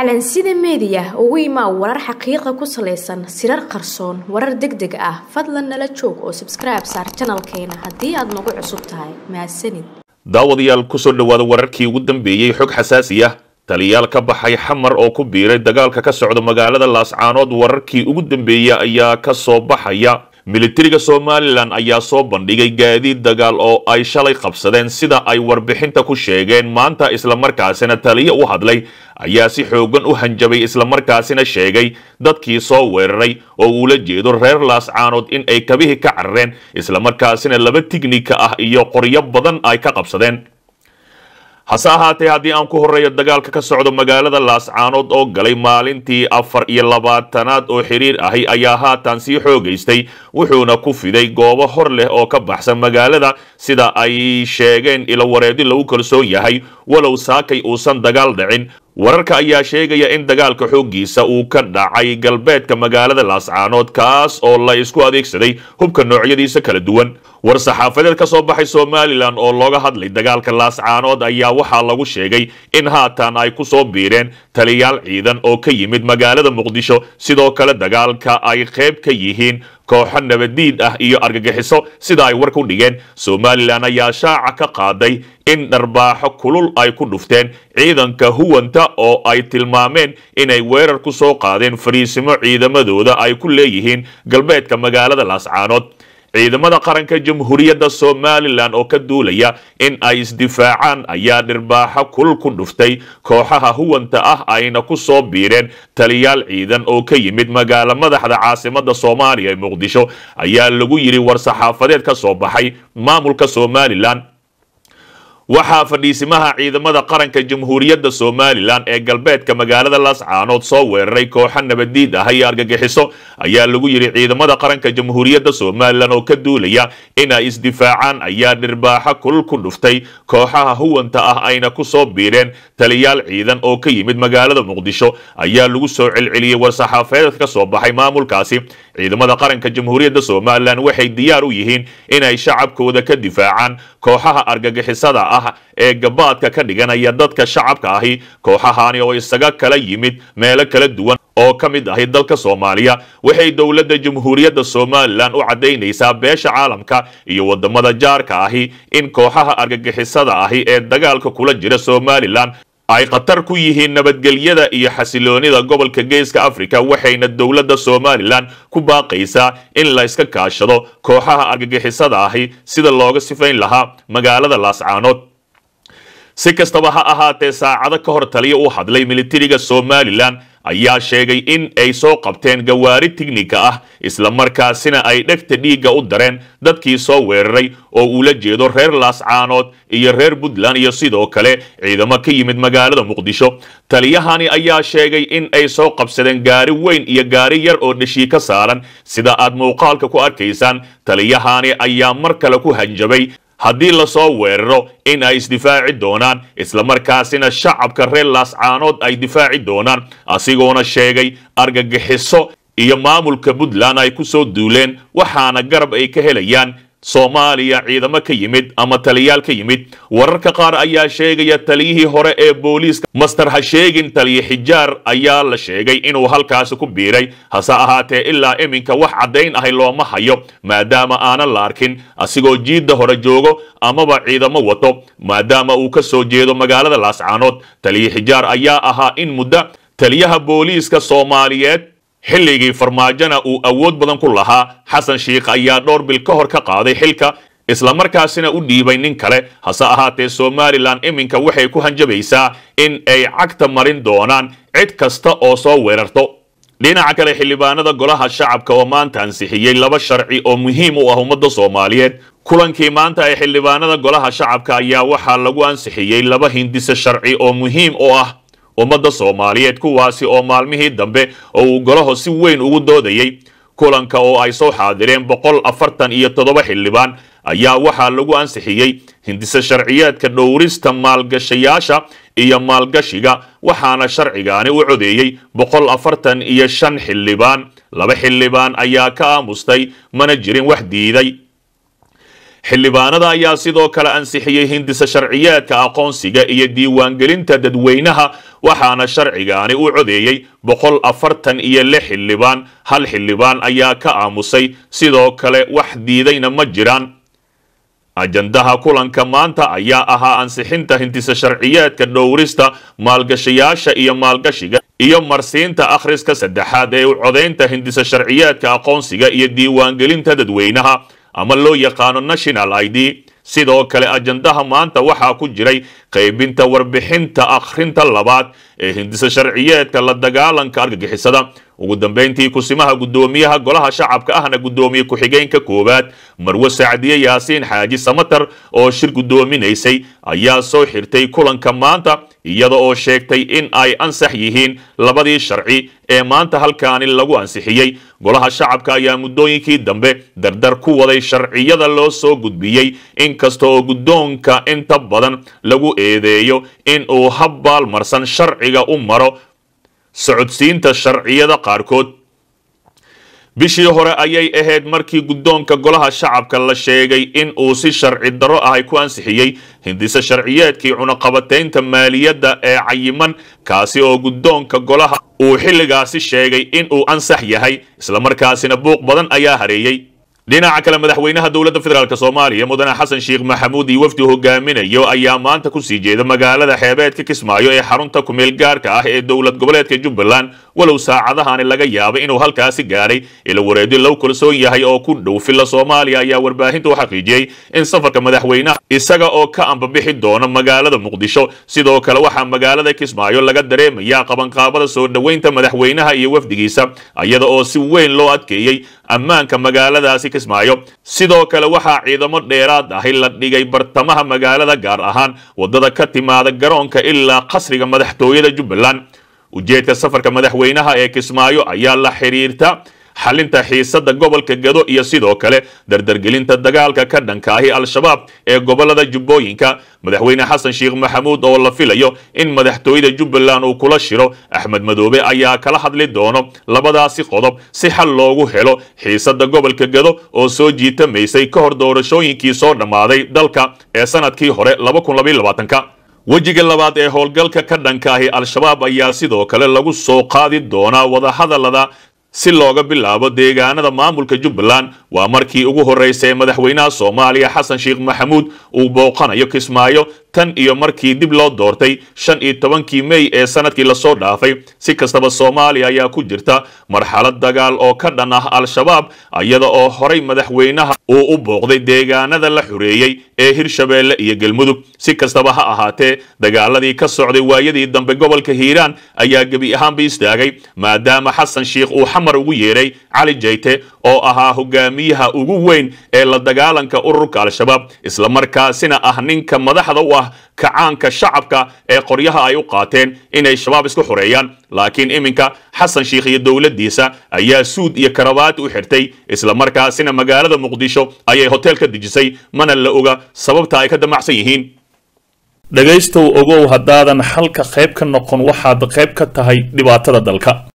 calansida meediya ugu imaa warar xaqiiqa ku salaysan sirar qarsoon warar deg deg ah fadlan nala joog oo sabskribe saar janalkeena haddii aad nagu cusub tahay mahadsanid daawadayaal kusoo dhowaada wararkii ugu dambeeyey xog xasaasi ah taliyaal ka baxay xamar oo ku biiray dagaalka ka socda magaalada laascaanood wararkii ugu dambeeya ayaa ka soo baxaya militariga somalilan ayaa soo bandhigay gaadiid dagaal oo ay shalay qabsadeen sida ay warbixinta ku sheegeen maanta isla markaasina taliyo u hadlay ayaa si xooggan u hanjabay islamarkaasina sheegay dadkii soo weeraray oo uula jeedo reer laascaanood in ay kabihii ka carareen markaasina laba tignika ah iyo qoryo badan ay ka qabsadeen hase ahaatee haddii aan ku horreeyo dagaalka ka socdo magaalada laascaanood oo galay maalintii afar iyo labaatanaad oo xiriir ahi ayaa haatan sii xoogaystay wuxuuna ku fiday goobo hor leh oo ka baxsan magaalada sida ay sheegeen ilowareedi lagu kalsoon yahay walow saakay uusan dagaal dhicin wararka ayaa sheegaya in dagaalka xooggiisa uu ka dhacay galbeedka magaalada laascaanood kaas oo la isku adeegsaday hubka noocyadiisa kala duwan war saxaafadeed ka soo baxay somalilan oo looga hadlay dagaalka laascaanood ayaa waxaa lagu sheegay in haatan ay ku soo biireen taliyaal ciidan oo ka yimid magaalada muqdisho sidoo kale dagaalka ay qayb ka yihiin kooxo nabadiid ah iyo argagixiso sida ay war ku dhigeen somalilan ayaa shaaca ka qaaday in dharbaaxo kulul ay ku dhufteen ciidanka huwanta oo ay tilmaameen inay weerar ku soo qaadeen fariisimo ciidamadooda ay ku leeyihiin galbeedka magaalada laascaanood ciidamada qaranka jamhuuriyadda somalilan oo ka duulaya in ay isdifaacaan ayaa dhirbaaxo kul ku dhuftay kooxaha huwanta ah ayna ku soo biireen taliyaal ciidan oo ka yimid magaalo madaxda caasimada soomaaliya ee muqdisho ayaa lagu yidhi war saxaafadeed ka soo baxay maamulka somalilan waxaa fadhiisimaha ciidamada qaranka jamhuuriyadda somalilan ee galbeedka magaalada lascaanood soo weeraray kooxo nabadiid ah iyo argagixiso ayaa lagu yidhi ciidamada qaranka jamhuuriyadda somalilan oo ka duulaya inay isdifaacaan ayaa dhirbaaxo kulul ku dhuftay kooxaha huwanta ah ayna ku soo biireen taliyaal ciidan oo ka yimid magaalada muqdisho ayaa lagu soo celceliyey war-saxaafadeed ka soo baxay maamulkaasi ciidamada qaranka jamhuuriyadda somalilan waxay diyaar u yihiin inay shacabkooda ka difaacaan kooxaha argagixisada ah ah ee gabaadka ka dhiganaya dadka shacabka ahi kooxahani oo isaga kala yimid meelo kala duwan oo ka mid ahi dalka soomaaliya waxay dowladda jamhuuriyadda somalilan u caddaynaysaa beesha caalamka iyo waddamada jaarka ahi in kooxaha argagixisada ahi ee dagaalka kula jira somalilan ay khatar ku yihiin nabadgelyada iyo xasiloonida gobolka geeska afrika waxayna dowladda somalilan ku baaqaysaa in la iska kaashado kooxaha argagixisada ahi sida looga sifayn lahaa magaalada laascaanood si kastaba ha ahaatee saacado ka hor taliya u hadlay militariga somalilan ayaa sheegay in ay soo qabteen gawaari tignika ah isla markaasina ay dhegta dhiigga u dareen dadkii soo weeraray oo uula jeedo reer laascaanood iyo reer puntland iyo sidoo kale ciidamo ka yimid magaalada muqdisho taliyahani ayaa sheegay in ay soo qabsadeen gaari weyn iyo gaari yar oo dheshii ka saaran sida aad muuqaalka ku arkaysaan taliyahani ayaa mar kale ku hanjabay haddii lasoo weeraro in ay isdifaaci doonaan islamarkaasina shacabka reer laascaanood ay difaaci doonaan asigoona sheegay argagixiso iyo maamulka puntland ay ku soo duuleen waxaana garab ay ka helayaan soomaaliya ciidamo ka yimid ama taliyaal ka yimid wararka qaar ayaa sheegaya taliyihii hore ee booliiska master hasheegin taliye xijaar ayaa la sheegay inuu halkaasi ku biiray hase ahaatee ilaa iminka wax caddayn ahay looma hayo maadaama aanan la arkin asigoo jiidda hore joogo amaba ciidamo wato maadaama uu ka soo jeedo magaalada laascaanood taliye xijaar ayaa ahaa in muddo taliyaha booliiska soomaaliyeed xilligii farmaajona uu awood badan ku lahaa xasan shiikh ayaa dhowr bil ka hor ka qaaday xilka islamarkaasina u dhiibay nin kale hase ahaatee somalilan iminka waxay ku hanjabaysaa in ay cagta marin doonaan cid kasta oo soo weerarto dhinaca kale xildhibaanada golaha shacabka oo maanta ansixiyey laba sharci oo muhiim u ah ummadda soomaaliyeed kulankii maanta ee xildhibaanada golaha shacabka ayaa waxaa lagu ansixiyey laba hindise sharci oo muhiim u ah ummadda soomaaliyeed kuwaasi oo maalmihii dambe oo uu golaho si weyn ugu doodayey kulanka oo ay soo xaadireen boqol afartan iyo toddoba xildhibaan ayaa waxaa lagu ansixiyey hindise sharciyeedka dhowrista maalgashayaasha iyo maalgashiga waxaana sharcigaani u codeeyey boqol afartan iyo shan xildhibaan laba xildhibaan ayaa ka aamustay mana jirin wax diiday xildhibaanada ayaa sidoo kale ansixiyey hindisa sharciyeedka aqoonsiga iyo diiwaangelinta dadweynaha waxaana sharcigaani u codeeyey boqol afartan iyo lix xildhibaan hal xildhibaan ayaa ka aamusay sidoo kale wax diidayna ma jiraan ajandaha kulanka maanta ayaa ahaa ansixinta hindisa sharciyeedka dhowrista maalgashayaasha iyo maalgashiga iyo marsiinta akhriska saddexaad ee u codeynta hindisa sharciyeedka aqoonsiga iyo diiwaangelinta dadweynaha ama loo yaqaano national i d sidoo kale ajandaha maanta waxaa ku jiray qaybinta warbixinta akhrinta labaad ee hindisa sharciyeedka la dagaalanka argagixisada ugu dambayntii kusimaha guddoomiyaha golaha shacabka ahna guddoomiye ku-xigeenka koowaad marwe sacdiye yaasiin xaaji samatar oo shir guddoominaysay ayaa soo xirtay kulanka maanta iyada oo sheegtay in ay ansax yihiin labadii sharci ee maanta halkaani lagu ansixiyey golaha shacabka ayaa muddooyinkii dambe dardar ku waday sharciyada loo soo gudbiyey inkasta oo guddoonka inta badan lagu eedeeyo in uu habbaal marsan sharciga u maro socodsiinta sharciyada qaarkood bishii hore ayay ahayd markii guddoonka golaha shacabka la sheegay in uu si sharci darro ahay ku ansixiyey hindise sharciyeedkii cunaqabataynta maaliyadda ee cayiman kaasi oo guddoonka golaha uu xilligaasi sheegay in uu ansax yahay islamarkaasina buuq badan ayaa hareeyey dhinaca kale madaxweynaha dowladda federaalk soomaaliya mudane xasan sheekh maxamuud iyo wafdi hogaaminayo ayaa maanta ku sii jeeda magaalada xeebeedka kismaayo ee xarunta ku meel gaarka ah ee dowlad goboleedka jubbaland walow saacadahani laga yaabay inuu halkaasi gaadhay ilo wareedi low kalsoon yahay oo ku dhow filla soomaaliya ayaa warbaahinta u xaqiijiyey in safarka madaxweynaha isaga oo ka ambabixi doona magaalada muqdisho sidoo kale waxaa magaalada kismaayo laga dareemayaa qabanqaabada soo dhoweynta madaxweynaha iyo wafdigiisa iyada oo si weyn loo adkeeyey ammaanka magaaladaasi kismaayo sidoo kale waxaa ciidamo dheeraad ahi la dhigay bartamaha magaalada gaar ahaan waddada ka timaada garoonka ilaa qasriga madaxtooyada jubbaland ujeedka safarka madaxweynaha ee kismaayo ayaa la xiriirta xalinta xiisada gobolka gedo iyo sidoo kale dardargelinta dagaalka ka dhankaahi al-shabaab ee gobollada jubbooyinka madaxweyne xasan sheikh maxamuud oo la filayo in madaxtooyada jubbaland uu kula shiro axmed madoobe ayaa kala hadli doono labadaasi qodob si xal loogu helo xiisada gobolka gedo oo soo jiitamaysay ka hor doorashooyinkii soo dhammaaday dalka ee sanadkii hore wejiga labaad ee howlgalka ka dhankaahi al-shabaab ayaa sidoo kale lagu soo qaadi doonaa wadahadalada si looga bilaabo deegaanada maamulka jubbaland waa markii ugu horreysay madaxweynaha soomaaliya xasan sheekh maxamuud uu booqanayo kismaayo tan iyo markii dib loo doortay shan iyo tobankii mey ee sanadkii lasoo dhaafay si kastaba soomaaliya ayaa ku jirta marxalad dagaal oo ka dhan ah al-shabaab iyada oo horay madaxweynaha uu u booqday deegaanada la xureeyey ee hirshabeelle iyo galmudug si kastaba ha ahaatee dagaaladii ka socday waayadii dambe gobolka hiiraan ayaa gebi ahaanba istaagay maadaama xasan shiikh uu xamar ugu yeedhay cali jayte oo ahaa hogaamiyaha ugu weyn ee la dagaalanka ururka al-shabaab islamarkaasina ah ninka madaxda u ah kacaanka shacabka ee qoryaha ay u qaateen inay shabaab isku xoreeyaan laakiin iminka xasan shiikh iyo dowladdiisa ayaa suud iyo karabaad u xirtay islamarkaasina magaalada muqdisho ayay hotel ka dejisay mana la oga sababta ay ka damacsan yihiin dhegaystow ogow haddaadan xalka qayb ka noqon waxaad qayb ka tahay dhibaatada dalka